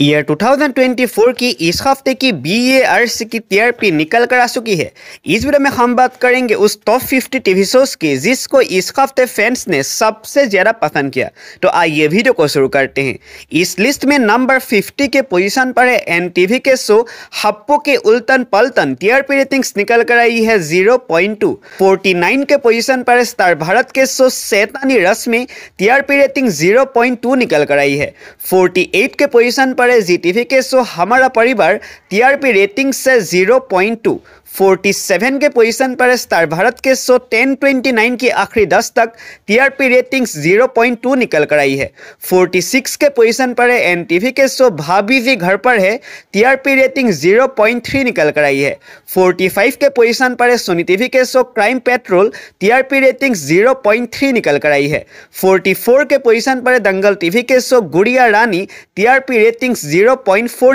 year 2024 की इस हफ्ते की बी ए अर्स की टीआरपी निकल कर आ चुकी है इस वीडियो में हम बात करेंगे उस टॉप 50 टीवी शोज की जिसको इस हफ्ते फैंस ने सबसे ज़्यादा पसंद किया तो आइए वीडियो को शुरू करते हैं इस लिस्ट में नंबर 50 के पोजीशन पर है एन टीवी के शो हप्पो के उल्टन पलटन टीआरपी रेटिंग्स निकल कर आई है zero point two forty nine के पोजिशन पर स्टार भारत के show Shaitani Rasmein TRP rating zero point two निकल कर आई है फोर्टी एट के पोजिशन पर পাৰে জি টিভি কেছ show' Hamara Parivar T R P ৰেটিংছে জিৰ' পইণ্ট টু 47 के पोजीशन पर स्टार भारत के शो 1029 की आखिरी 10 तक टीआरपी रेटिंग्स 0.2 निकल कर आई है 46 के पोजीशन पर है एनटीवी के शो भाभी जी घर पर है टीआरपी रेटिंग 0.3 निकल कर आई है 45 के पोजीशन पर है सोनी टीवी के show crime patrol TRP rating 0.3 निकल कर आई है 44 के पोजीशन पर है दंगल टीवी के शो गुड़िया रानी टीआरपी रेटिंग्स जीरो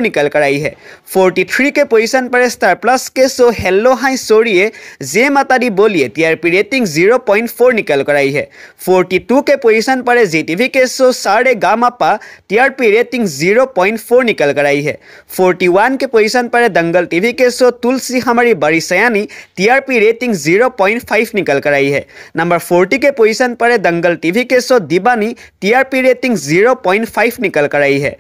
निकल कर आई है फोर्टी के पोजिशन पर है स्टार प्लस के शो हेलो हाई सोरिए जे माता दी बोलिए टीआरपी रेटिंग पॉइंट फोर निकल कर आई है टू के पोजीशन पर है जीटीवी के शो सारे गा मापा T R P rating point four निकल कर आई है वन के पोजीशन पर है दंगल टीवी के शो तुलसी हमारी बड़ी सयानी T R P rating zero point five निकल कर आई है नंबर फोर्टी के पोजिशन पर है दंगल टीवी के शो दीवानी P rating zero point five निकल कर आई है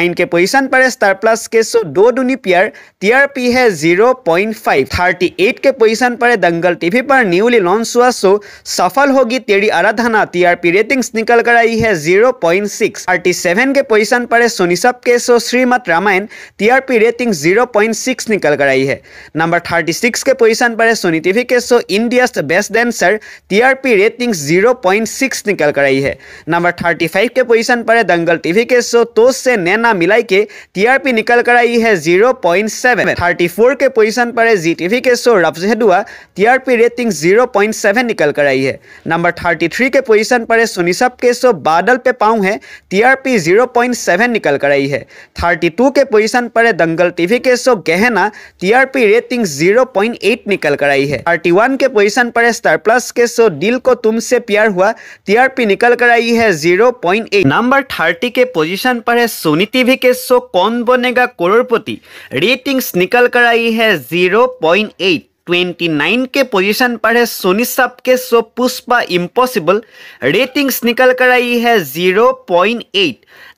नाइन के पोजिशन पर है स्टार प्लस के शो दो दुनी पियर टी आर पी है zero point five thirty eight के पोजीशन पर है दंगल टीवी पर न्यूली लॉन्च हुआ शो सफल होगी तेरी आराधना टीआरपी रेटिंग्स निकल कर आई है zero point six thirty seven के पोजीशन पर है सब के show Shrimad Ramayan TRP rating zero point six निकल कर आई है नंबर थर्टी सिक्स के पोजीशन पर है सोनी टीवी के show India best dancer TRP rating zero point six निकल कर आई है नंबर थर्टी फाइव के पोजिशन पर है दंगल टीवी के शो तो से नैना मिलाई के टीआरपी निकल कर आई है zero point seven thirty four के पोजिशन पर ने जी टी के शो रफ्ज दुआ T R P rating zero point seven निकल कर आई है नंबर थर्टी थ्री के पोजीशन पर है सुनिशप के शो बादल पे पाऊँ है T R P zero point seven निकल कर आई है थर्टी टू के पोजीशन पर है दंगल टीवी के show Gehna T R P rating zero point eight निकल कर आई है थर्टी वन के पोजिशन पर है स्टार प्लस के शो दिल को तुमसे प्यार हुआ टी आर पी निकल कर आई है zero point eight number thirty के पोजिशन पर है सोनी टीवी के शो कौन बनेगा करोड़पति रेटिंग्स निकल कर आई है जीरो 29 के पोजीशन पर है सोनी सब के सो पुष्पा इम्पॉसिबल रेटिंग्स निकल कर आई है 0.8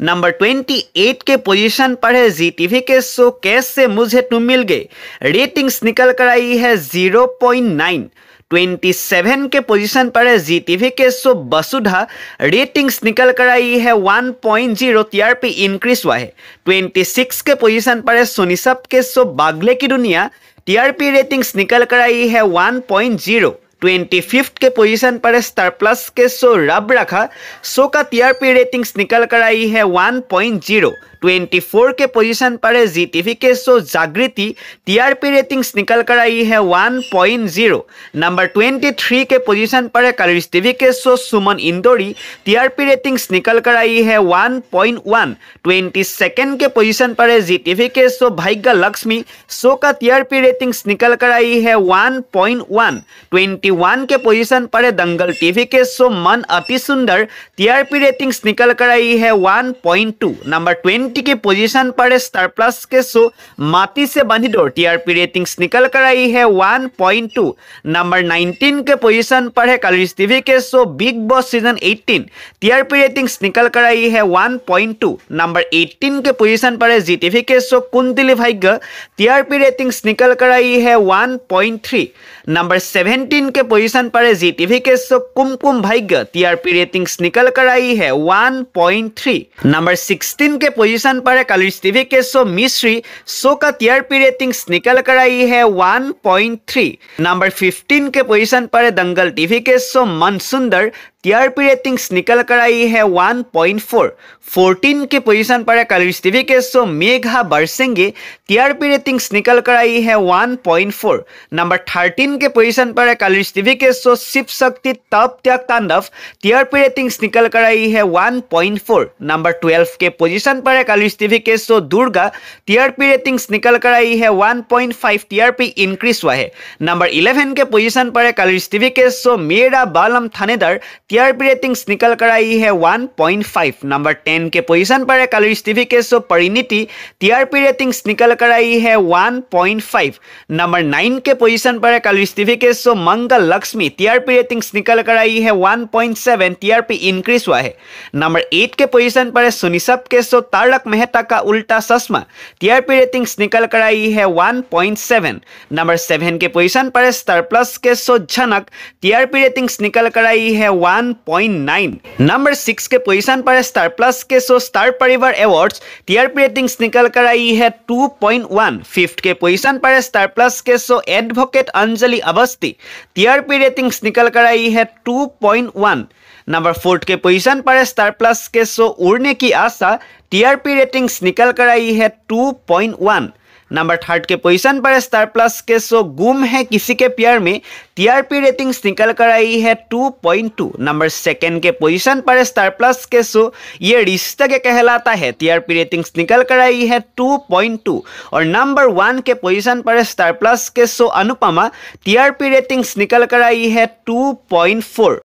नंबर 28 के पोजीशन पर है जी टीवी के सो कैसे मुझे तुम मिल गए रेटिंग्स निकल कर आई है 0.9 27 के पोजीशन पर है जी टीवी के शो वसुधा रेटिंग्स निकल कर आई है 1.0 पॉइंट जीरो टीआरपी इंक्रीज हुआ है 26 के पोजीशन पर है सोनीसप के शो बागले की दुनिया टीआरपी रेटिंग्स निकल कर आई है 1.0 ट्वेंटी फिफ्थ के पोजीशन पर है स्टार प्लस के शो रब रखा शो का टीआरपी रेटिंग्स निकल कर आई है ट्वेंटी फोर के पोजीशन पर है जी टीवी के शो जागृति टीआरपी रेटिंग्स निकल कर आई है जीरो नंबर थ्री के पोजीशन पर है कलर्स टीवी के show Suman Indori TRP ratings निकल कर आई है one one point twenty second के पोजिशन पर है जी टीवी के शो भाग्य लक्ष्मी शो का टीआरपी रेटिंग्स निकल कर आई है वन पॉइंट 21 के पोजीशन पर है दंगल टीवी के शो मन अति सुंदर टीआरपी रेटिंग्स निकल कर आई है 1.2 नंबर 20 के पोजीशन पर है स्टार प्लस के शो माटी से बंधी डोर टीआरपी रेटिंग्स निकल कर आई है 1.2 नंबर 19 के पोजीशन पर है कलरिस टीवी के show Bigg Boss season 18 TRP ratings निकल कर आई है 1.2 नंबर 18 के पोजीशन पर है जी टीवी के शो कुंतिली भाग्य टीआरपी रेटिंग्स निकल कर आई है 1.3 नंबर 17 के पोजीशन पर जी टीवी के शो कुमकुम भाग्य टीआरपी रेटिंग्स निकल कर आई है 1.3 नंबर 16 के पोजीशन पर है कलर्स टीवी के शो मिश्री शो का टीआरपी रेटिंग्स निकल कर आई है 1.3 नंबर 15 के पोजीशन पर है दंगल टीवी के शो मन सुंदर टीआरपी रेटिंग्स निकल कर आई है 1.4 14 के पोजीशन पर है कलरिस टीवी के शो मेघा बरसेंगे टीआरपी रेटिंग्स निकल कर आई है 1.4 नंबर 13 के पोजीशन पर है कलरिस टीवी के शो शिव शक्ति तप त्याग तांडव टीआरपी रेटिंग्स निकल कर आई है 1.4 नंबर 12 के पोजीशन पर है कलरिस टीवी के शो दुर्गा टीआरपी रेटिंग्स निकल कर आई है 1.5 टीआरपी इंक्रीज हुआ है नंबर 11 के पोजीशन पर है कलरिस टीवी के शो मेरा बालम थानेदार हियर भी रेटिंग्स निकल कर आई है 1.5 नंबर 10 के पोजीशन पर है कलर टीवी के शो परिणीति टीआरपी रेटिंग्स निकल कर आई है 1.5 नंबर 9 के पोजीशन पर है कलर टीवी के show Mangal Lakshmi TRP ratings निकल कर आई है 1.7 टीआरपी इंक्रीज हुआ है नंबर 8 के पोजीशन पर है सुनिसब के शो तारक मेहता का उल्टा चश्मा टीआरपी रेटिंग्स निकल कर आई है 1.7 नंबर 7 के पोजीशन पर है स्टार प्लस के शो झनक टीआरपी रेटिंग्स निकल कर आई है वन 1.9 नंबर सिक्स के पोजीशन पर स्टार प्लस के show Star Parivaar awards TRP ratings निकल कर आई है 2.1 फिफ्थ के पोजीशन पर स्टार प्लस के show advocate Anjali Awasthi TRP ratings निकल कर आई है 2.1 नंबर फोर्थ के पोजीशन पर स्टार प्लस के शो उड़ने की आशा टीआरपी रेटिंग्स निकल कर आई है 2.1 नंबर थर्ड के पोजीशन पर स्टार प्लस के शो गुम है किसी के प्यार में टीआरपी रेटिंग्स निकल कर आई है 2.2 नंबर सेकंड के पोजीशन पर स्टार प्लस के शो ये रिश्ता के कहलाता है टीआरपी रेटिंग्स निकल कर आई है 2.2 और नंबर वन के पोजीशन पर स्टार प्लस के शो अनुपमा टीआरपी रेटिंग्स निकल कर आई है फोर